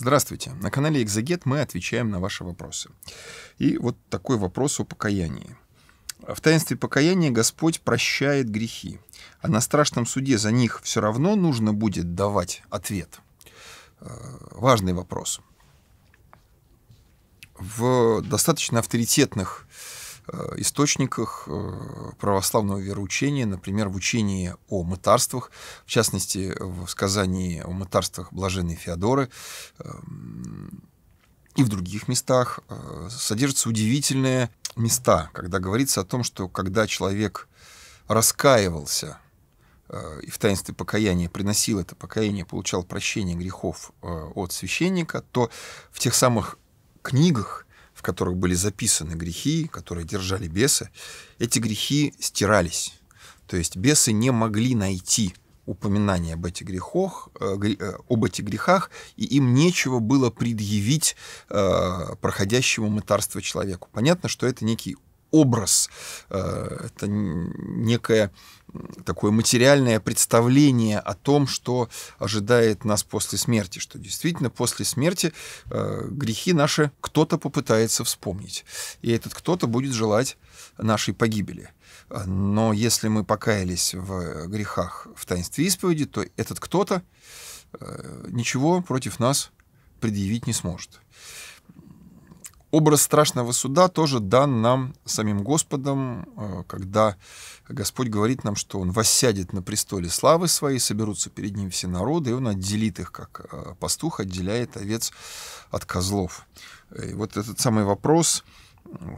Здравствуйте. На канале «Экзегет» мы отвечаем на ваши вопросы. И вот такой вопрос о покаянии. В таинстве покаяния Господь прощает грехи, а на страшном суде за них все равно нужно будет давать ответ. Э, важный вопрос. В достаточно авторитетных Э, источниках э, православного вероучения, например, в учении о мытарствах, в частности, в сказании о мытарствах блаженной Феодоры эм, и в других местах э, содержатся удивительные места, когда говорится о том, что когда человек раскаивался и в таинстве покаяния приносил это покаяние, получал прощение грехов от священника, то в тех самых книгах – в которых были записаны грехи, которые держали бесы, эти грехи стирались. То есть бесы не могли найти упоминания об этих грехах, э, э, об этих грехах, и им нечего было предъявить э, проходящему мытарство человеку. Понятно, что это некий образ, э, это некое такое материальное представление о том, что ожидает нас после смерти, что действительно после смерти э, грехи наши кто-то попытается вспомнить, и этот кто-то будет желать нашей погибели. Но если мы покаялись в грехах в таинстве исповеди, то этот кто-то э, ничего против нас предъявить не сможет. Образ страшного суда тоже дан нам самим Господом, э, когда Господь говорит нам, что Он воссядет на престоле славы Своей, соберутся перед Ним все народы, и Он отделит их, как э, пастух отделяет овец от козлов. Э, и вот этот самый вопрос,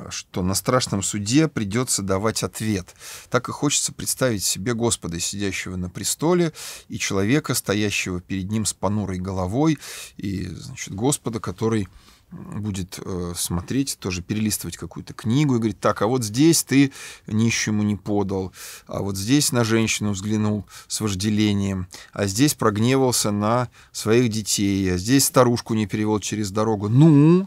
что на страшном суде придется давать ответ. Так и хочется представить себе Господа, сидящего на престоле, и человека, стоящего перед ним с понурой головой, и, значит, Господа, который будет э, смотреть, тоже перелистывать какую-то книгу и говорит, так, а вот здесь ты нищему не подал, а вот здесь на женщину взглянул с вожделением, а здесь прогневался на своих детей, а здесь старушку не перевел через дорогу. Ну,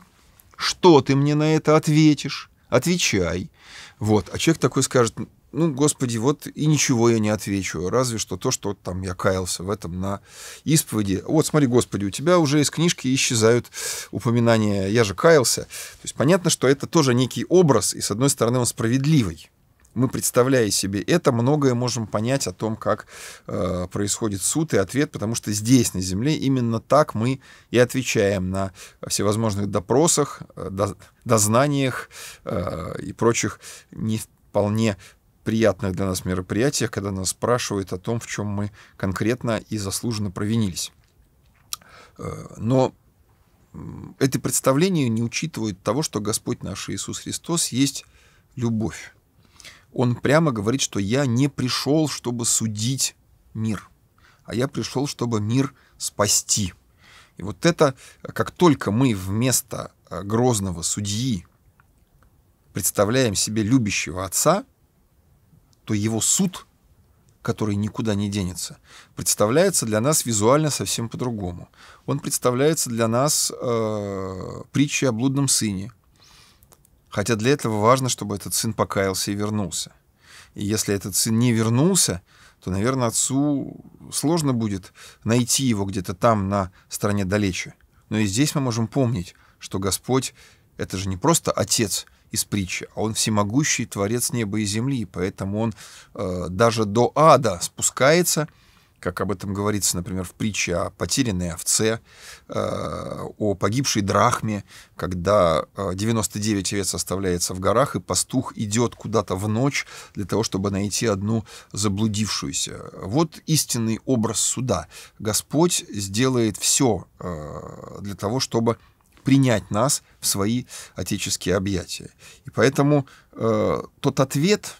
что ты мне на это ответишь? отвечай. Вот. А человек такой скажет, ну, господи, вот и ничего я не отвечу, разве что то, что там я каялся в этом на исповеди. Вот, смотри, господи, у тебя уже из книжки исчезают упоминания «я же каялся». То есть понятно, что это тоже некий образ, и, с одной стороны, он справедливый мы, представляя себе это, многое можем понять о том, как э, происходит суд и ответ, потому что здесь, на Земле, именно так мы и отвечаем на всевозможных допросах, э, до, дознаниях э, и прочих не вполне приятных для нас мероприятиях, когда нас спрашивают о том, в чем мы конкретно и заслуженно провинились. Э, но это представление не учитывает того, что Господь наш Иисус Христос есть любовь он прямо говорит, что я не пришел, чтобы судить мир, а я пришел, чтобы мир спасти. И вот это, как только мы вместо э, грозного судьи представляем себе любящего отца, то его суд, который никуда не денется, представляется для нас визуально совсем по-другому. Он представляется для нас э, притчей о блудном сыне – Хотя для этого важно, чтобы этот сын покаялся и вернулся. И если этот сын не вернулся, то, наверное, отцу сложно будет найти его где-то там, на стороне далече. Но и здесь мы можем помнить, что Господь — это же не просто Отец из притчи, а Он всемогущий Творец неба и земли, поэтому Он э, даже до ада спускается — как об этом говорится, например, в притче о потерянной овце, э, о погибшей драхме, когда 99 э, овец оставляется в горах, и пастух идет куда-то в ночь для того, чтобы найти одну заблудившуюся. Вот истинный образ суда. Господь сделает все э, для того, чтобы принять нас в свои отеческие объятия. И поэтому э, тот ответ,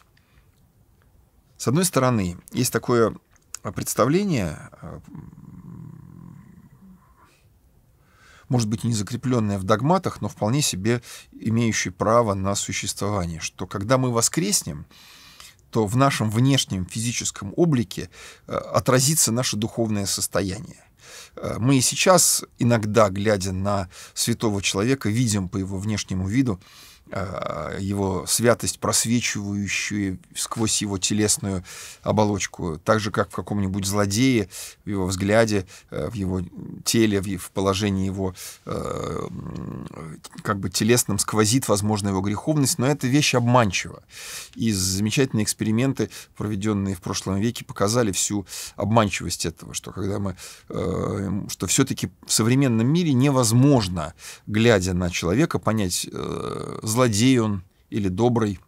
с одной стороны, есть такое а, представление, а, может быть, не закрепленное в догматах, но вполне себе имеющее право на существование, что когда мы воскреснем, то в нашем внешнем физическом облике а, отразится наше духовное состояние. Мы и сейчас, иногда, глядя на святого человека, видим по его внешнему виду Э, его святость, просвечивающую сквозь его телесную оболочку, так же, как в каком-нибудь злодее, в его взгляде, э, в его теле, в положении его э, как бы телесном сквозит, возможно, его греховность, но эта вещь обманчива. И замечательные эксперименты, проведенные в прошлом веке, показали всю обманчивость этого, что когда мы, что все-таки в современном мире невозможно, глядя на человека, понять злодей он или добрый,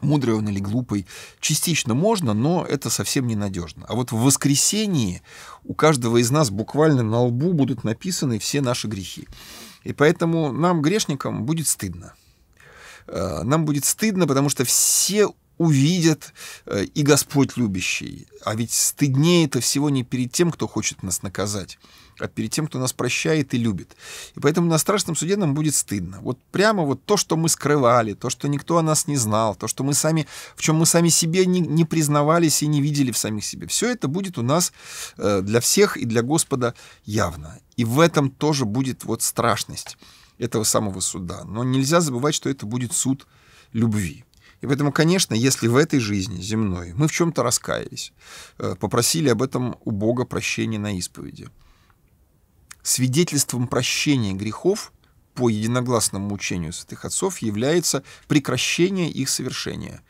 мудрый он или глупый. Частично можно, но это совсем ненадежно. А вот в воскресении у каждого из нас буквально на лбу будут написаны все наши грехи. И поэтому нам, грешникам, будет стыдно. Э, нам будет стыдно, потому что все увидят э, и Господь любящий. А ведь стыднее это всего не перед тем, кто хочет нас наказать, а перед тем, кто нас прощает и любит. И поэтому на страшном суде нам будет стыдно. Вот прямо вот то, что мы скрывали, то, что никто о нас не знал, то, что мы сами, в чем мы сами себе не, не признавались и не видели в самих себе, все это будет у нас э, для всех и для Господа явно. И в этом тоже будет вот страшность этого самого суда. Но нельзя забывать, что это будет суд любви. И поэтому, конечно, если в этой жизни земной мы в чем-то раскаялись, э, попросили об этом у Бога прощения на исповеди – свидетельством прощения грехов по единогласному учению святых отцов является прекращение их совершения.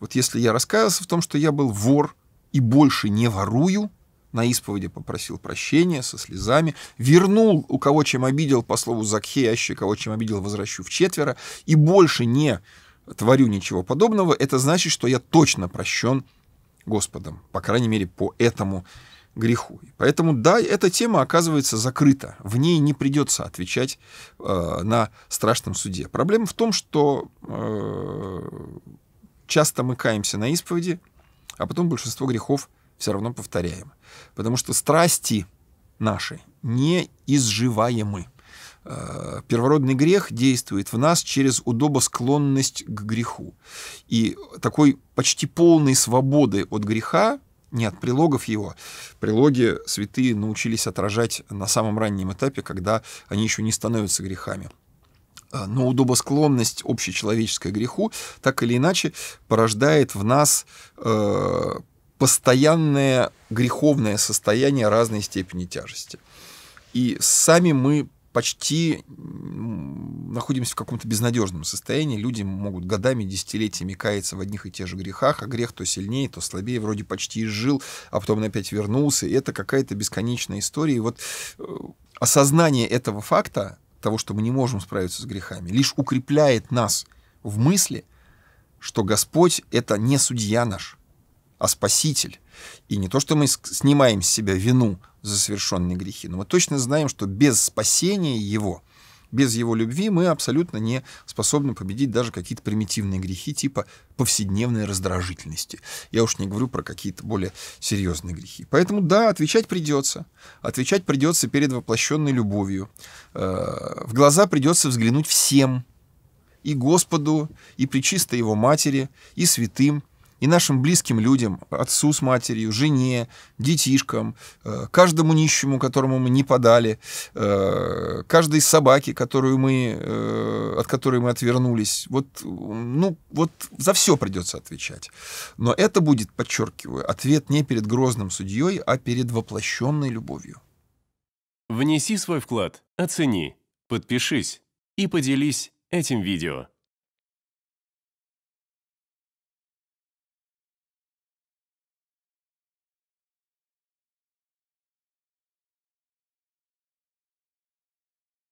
Вот если я раскаялся в том, что я был вор и больше не ворую, на исповеди попросил прощения со слезами, вернул у кого чем обидел, по слову Закхея, а еще кого чем обидел, возвращу в четверо, и больше не творю ничего подобного, это значит, что я точно прощен Господом, по крайней мере, по этому греху. Поэтому, да, эта тема оказывается закрыта. В ней не придется отвечать э, на страшном суде. Проблема в том, что э, часто мы каемся на исповеди, а потом большинство грехов все равно повторяем. Потому что страсти наши неизживаемы. Э, первородный грех действует в нас через удобосклонность к греху. И такой почти полной свободы от греха не от прилогов его. Прилоги святые научились отражать на самом раннем этапе, когда они еще не становятся грехами. А, но удобосклонность общечеловеческая греху так или иначе порождает в нас э, постоянное греховное состояние разной степени тяжести. И сами мы почти находимся в каком-то безнадежном состоянии. Люди могут годами, десятилетиями каяться в одних и тех же грехах, а грех то сильнее, то слабее, вроде почти изжил, а потом опять вернулся. И это какая-то бесконечная история. И вот э, осознание этого факта, того, что мы не можем справиться с грехами, лишь укрепляет нас в мысли, что Господь — это не судья наш — а спаситель. И не то, что мы снимаем с себя вину за совершенные грехи, но мы точно знаем, что без спасения его, без его любви мы абсолютно не способны победить даже какие-то примитивные грехи типа повседневной раздражительности. Я уж не говорю про какие-то более серьезные грехи. Поэтому да, отвечать придется. Отвечать придется перед воплощенной любовью. Э, в глаза придется взглянуть всем, и Господу, и Пречистой Его Матери, и святым, и нашим близким людям, отцу с матерью, жене, детишкам, э, каждому нищему, которому мы не подали, э, каждой собаке, которую мы, э, от которой мы отвернулись. Вот, ну, вот за все придется отвечать. Но это будет, подчеркиваю, ответ не перед грозным судьей, а перед воплощенной любовью. Внеси свой вклад, оцени, подпишись и поделись этим видео.